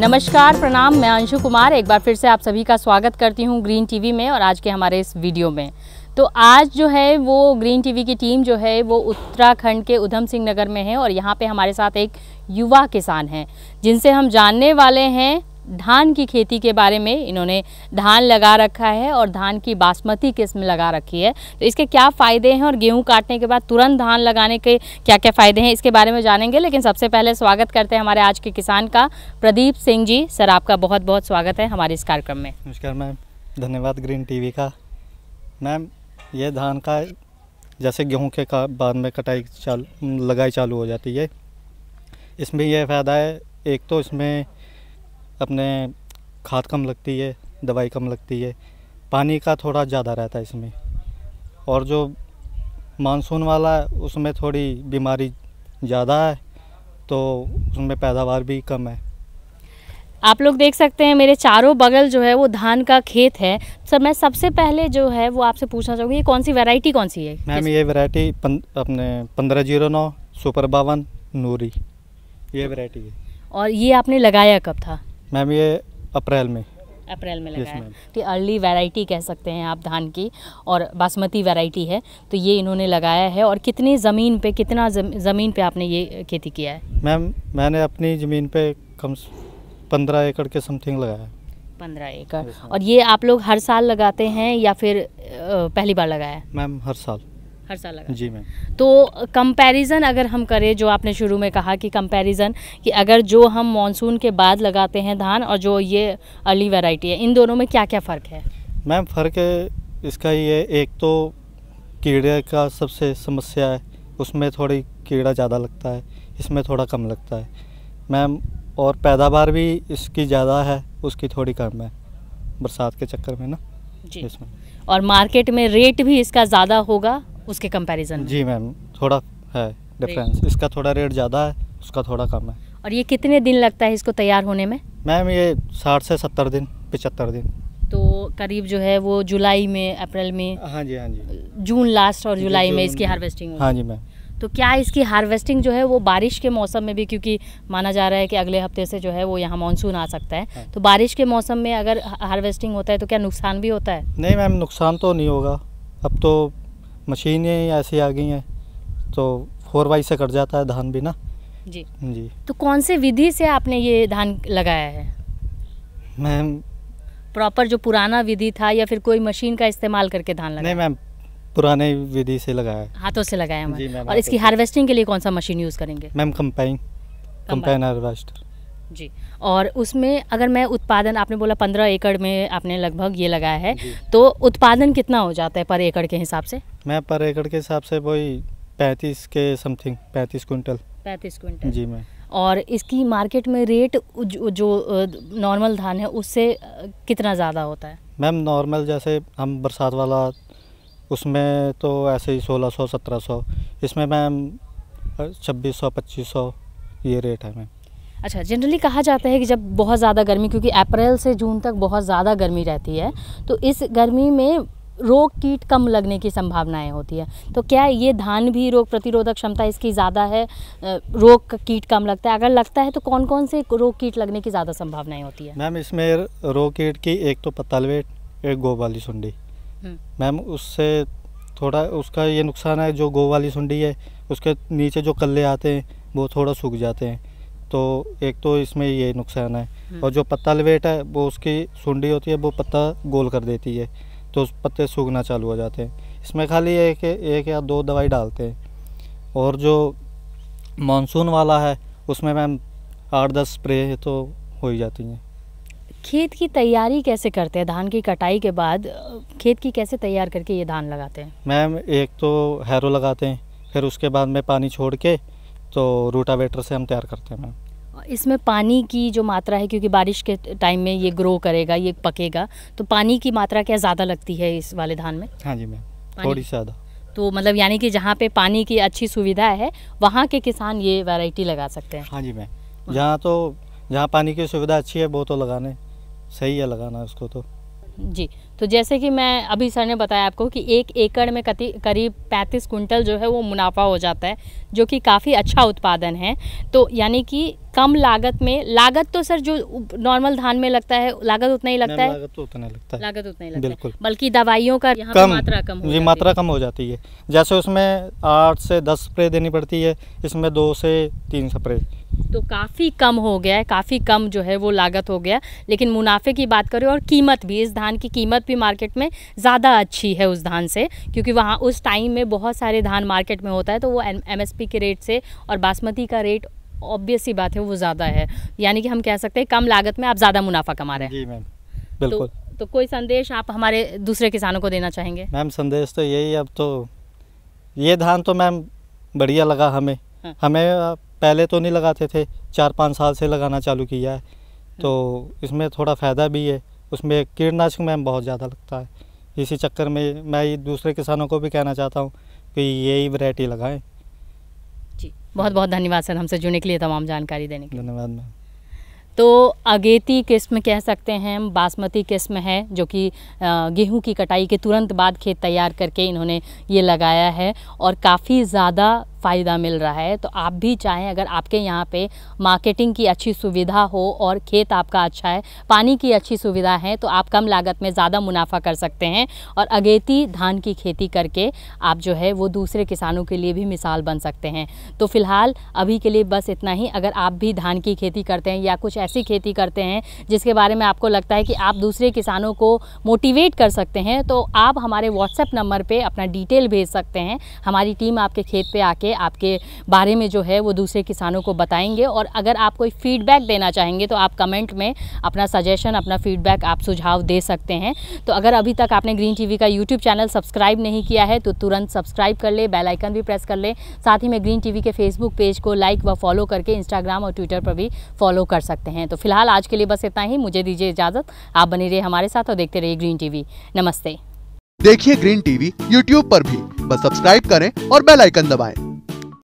नमस्कार प्रणाम मैं अंशु कुमार एक बार फिर से आप सभी का स्वागत करती हूँ ग्रीन टीवी में और आज के हमारे इस वीडियो में तो आज जो है वो ग्रीन टीवी की टीम जो है वो उत्तराखंड के उधम सिंह नगर में है और यहाँ पे हमारे साथ एक युवा किसान हैं जिनसे हम जानने वाले हैं धान की खेती के बारे में इन्होंने धान लगा रखा है और धान की बासमती किस्म लगा रखी है तो इसके क्या फ़ायदे हैं और गेहूं काटने के बाद तुरंत धान लगाने के क्या क्या फ़ायदे हैं इसके बारे में जानेंगे लेकिन सबसे पहले स्वागत करते हैं हमारे आज के किसान का प्रदीप सिंह जी सर आपका बहुत बहुत स्वागत है हमारे इस कार्यक्रम में नमस्कार मैम धन्यवाद ग्रीन टी का मैम ये धान का जैसे गेहूँ के का बाद में कटाई चालू लगाई चालू हो जाती है इसमें यह फ़ायदा है एक तो इसमें अपने खाद कम लगती है दवाई कम लगती है पानी का थोड़ा ज़्यादा रहता है इसमें और जो मानसून वाला है उसमें थोड़ी बीमारी ज़्यादा है तो उसमें पैदावार भी कम है आप लोग देख सकते हैं मेरे चारों बगल जो है वो धान का खेत है सर मैं सबसे पहले जो है वो आपसे पूछना चाहूँगी ये कौन सी वैरायटी कौन सी है मैम ये वैरायटी पन, अपने पंद्रह जीरो नौ सुपर बावन नूरी ये वैरायटी है और ये आपने लगाया कब था मैम ये अप्रैल में अप्रैल में लगा है कि तो अर्ली वैरायटी कह सकते हैं आप धान की और बासमती वैरायटी है तो ये इन्होंने लगाया है और कितनी ज़मीन पे कितना ज़मीन पे आपने ये खेती किया है मैम मैंने अपनी ज़मीन पे कम पंद्रह एकड़ के समथिंग लगाया पंद्रह एकड़ और ये आप लोग हर साल लगाते हैं या फिर पहली बार लगाया है मैम हर साल हर साल लगा जी मैम तो कंपैरिजन अगर हम करें जो आपने शुरू में कहा कि कंपैरिजन कि अगर जो हम मानसून के बाद लगाते हैं धान और जो ये अर्ली वैरायटी है इन दोनों में क्या क्या फ़र्क है मैम फ़र्क है इसका ये एक तो कीड़े का सबसे समस्या है उसमें थोड़ी कीड़ा ज़्यादा लगता है इसमें थोड़ा कम लगता है मैम और पैदावार भी इसकी ज़्यादा है उसकी थोड़ी कम है बरसात के चक्कर में ना जी इसमें और मार्केट में रेट भी इसका ज़्यादा होगा उसके कंपैरिजन जी मैम थोड़ा है डिफरेंस इसका थोड़ा रेट ज़्यादा है उसका थोड़ा कम है और ये कितने दिन लगता है इसको तैयार होने में मैम ये साठ से सत्तर दिन पचहत्तर दिन तो करीब जो है वो जुलाई में अप्रैल में हाँ जी हाँ जी जून लास्ट और जुलाई में इसकी हार्वेस्टिंग हाँ जी मैम तो क्या इसकी हार्वेस्टिंग जो है वो बारिश के मौसम में भी क्योंकि माना जा रहा है कि अगले हफ्ते से जो है वो यहाँ मानसून आ सकता है हाँ। तो बारिश के मौसम में अगर हार्वेस्टिंग होता है तो क्या नुकसान भी होता है नहीं मैम नुकसान तो नहीं होगा अब तो मशीनें ऐसी आ गई हैं तो फोर वाई से कट जाता है धान भी ना जी जी तो कौन से विधि से आपने ये धान लगाया है मैम प्रॉपर जो पुराना विधि था या फिर कोई मशीन का इस्तेमाल करके धान लगाया नहीं मैम पुराने विधि से लगाया हाथों से लगाया मैम और इसकी हार्वेस्टिंग के लिए कौन सा मशीन यूज़ करेंगे मैम कंपाइन कंपाइन हार्वेस्टर जी और उसमें अगर मैं उत्पादन आपने बोला पंद्रह एकड़ में आपने लगभग ये लगाया है तो उत्पादन कितना हो जाता है पर एकड़ के हिसाब से मैं पर एकड़ के हिसाब से वही पैंतीस के समथिंग पैंतीस कुंटल पैंतीस कुंटल जी मैम और इसकी मार्केट में रेट जो, जो नॉर्मल धान है उससे कितना ज़्यादा होता है मैम नॉर्मल जैसे हम बरसात वाला उसमें तो ऐसे ही सोलह सौ सत्रह सौ इसमें मैम छब्बीस सौ पच्चीस सौ ये रेट है मैम अच्छा जनरली कहा जाता है कि जब बहुत ज़्यादा गर्मी क्योंकि अप्रैल से जून तक बहुत ज़्यादा गर्मी रहती है तो इस गर्मी में रोग कीट कम लगने की संभावनाएं होती है तो क्या ये धान भी रोग प्रतिरोधक क्षमता इसकी ज़्यादा है रोग कीट कम लगता है अगर लगता है तो कौन कौन से रोग कीट लगने की ज़्यादा संभावनाएं होती है मैम इसमें रोग कीट की एक तो पत्तलवेट एक गो वाली सुंडी हम्म। मैम उससे थोड़ा उसका ये नुकसान है जो गो वाली सुंडी है उसके नीचे जो कल्ले आते हैं वो थोड़ा सूख जाते हैं तो एक तो इसमें ये नुकसान है हम्म। और जो पत्ता लवेट है वो उसकी सुंडी होती है वो पत्ता गोल कर देती है तो उस पत्ते सूखना चालू हो जाते हैं इसमें खाली एक एक या दो दवाई डालते हैं और जो मानसून वाला है उसमें मैम आठ दस स्प्रे तो हो ही जाती हैं खेत की तैयारी कैसे करते हैं धान की कटाई के बाद खेत की कैसे तैयार करके ये धान लगाते हैं मैम एक तो हैरो लगाते हैं फिर उसके बाद में पानी छोड़ के तो रूटावेटर से हम तैयार करते हैं मैम इसमें पानी की जो मात्रा है क्योंकि बारिश के टाइम में ये ग्रो करेगा ये पकेगा तो पानी की मात्रा क्या ज़्यादा लगती है इस वाले धान में हाँ जी मैम थोड़ी ज़्यादा तो मतलब यानी कि जहाँ पे पानी की अच्छी सुविधा है वहाँ के किसान ये वैरायटी लगा सकते हैं हाँ जी मैम जहाँ तो जहाँ पानी की सुविधा अच्छी है वो तो लगाने सही है लगाना उसको तो जी तो जैसे कि मैं अभी सर ने बताया आपको कि एक एकड़ में कति करीब 35 कुंटल जो है वो मुनाफा हो जाता है जो कि काफ़ी अच्छा उत्पादन है तो यानी कि कम लागत में लागत तो सर जो नॉर्मल धान में लगता है लागत उतना ही लगता है लागत तो उतना लगता है लागत उतना ही बिल्कुल बल्कि दवाइयों का यहां कम, मात्रा कम हो जी मात्रा कम हो जाती है जैसे उसमें आठ से दस स्प्रे देनी पड़ती है इसमें दो से तीन स्प्रे तो काफ़ी कम हो गया है काफ़ी कम जो है वो लागत हो गया लेकिन मुनाफे की बात करें और कीमत भी इस धान की कीमत कीमत भी मार्केट में ज़्यादा अच्छी है उस धान से क्योंकि वहाँ उस टाइम में बहुत सारे धान मार्केट में होता है तो वो एम के रेट से और बासमती का रेट ऑब्वियस ही बात है वो ज़्यादा है यानी कि हम कह सकते हैं कम लागत में आप ज़्यादा मुनाफा कमा रहे हैं जी मैम बिल्कुल तो, तो कोई संदेश आप हमारे दूसरे किसानों को देना चाहेंगे मैम संदेश तो यही अब तो ये धान तो मैम बढ़िया लगा हमें हाँ। हमें पहले तो नहीं लगाते थे चार पाँच साल से लगाना चालू किया है हाँ। तो इसमें थोड़ा फ़ायदा भी है उसमें कीटनाशक मैम बहुत ज़्यादा लगता है इसी चक्कर में मैं दूसरे किसानों को भी कहना चाहता हूँ कि यही वैरायटी लगाएं जी बहुत बहुत धन्यवाद सर हमसे जुड़ने के लिए तमाम जानकारी देने के लिए धन्यवाद मैम तो अगेती किस्म कह सकते हैं हम बासमती किस्म है जो कि गेहूं की कटाई के तुरंत बाद खेत तैयार करके इन्होंने ये लगाया है और काफ़ी ज़्यादा फ़ायदा मिल रहा है तो आप भी चाहें अगर आपके यहाँ पे मार्केटिंग की अच्छी सुविधा हो और खेत आपका अच्छा है पानी की अच्छी सुविधा है तो आप कम लागत में ज़्यादा मुनाफा कर सकते हैं और अगेती धान की खेती करके आप जो है वो दूसरे किसानों के लिए भी मिसाल बन सकते हैं तो फ़िलहाल अभी के लिए बस इतना ही अगर आप भी धान की खेती करते हैं या कुछ ऐसी खेती करते हैं जिसके बारे में आपको लगता है कि आप दूसरे किसानों को मोटिवेट कर सकते हैं तो आप हमारे व्हाट्सएप नंबर पर अपना डिटेल भेज सकते हैं हमारी टीम आपके खेत पर आके आपके बारे में जो है वो दूसरे किसानों को बताएंगे और अगर आप कोई फीडबैक देना चाहेंगे तो आप कमेंट में अपना सजेशन अपना फीडबैक आप सुझाव दे सकते हैं तो अगर अभी तक आपने ग्रीन टीवी का यूट्यूब चैनल सब्सक्राइब नहीं किया है तो तुरंत सब्सक्राइब कर ले बेलाइकन भी प्रेस कर ले साथ ही में ग्रीन टीवी के फेसबुक पेज को लाइक व फॉलो करके इंस्टाग्राम और ट्विटर पर भी फॉलो कर सकते हैं तो फिलहाल आज के लिए बस इतना ही मुझे दीजिए इजाज़त आप बने रहिए हमारे साथ और देखते रहिए ग्रीन टीवी नमस्ते देखिए ग्रीन टीवी यूट्यूब पर भी बस सब्सक्राइब करें और बेल आइकन दबाएं।